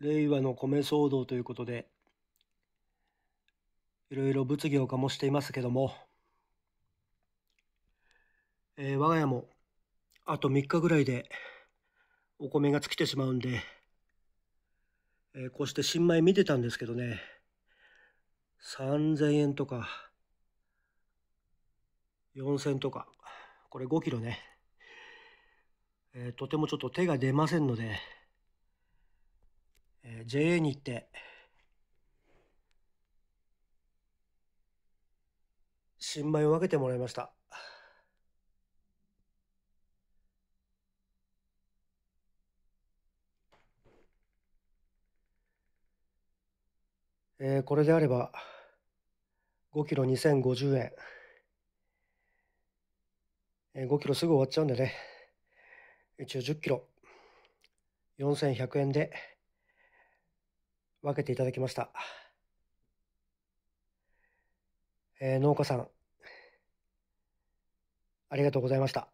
令和の米騒動ということで、いろいろ物議を醸していますけども、えー、我が家もあと3日ぐらいでお米が尽きてしまうんで、えー、こうして新米見てたんですけどね、3000円とか、4000とか、これ5キロね、えー、とてもちょっと手が出ませんので、えー、JA に行って、新米を分けてもらいました。えー、これであれば5キロ2050円、え5キロすぐ終わっちゃうんでね一応10キロ4100円で分けていただきました。えー、農家さん、ありがとうございました。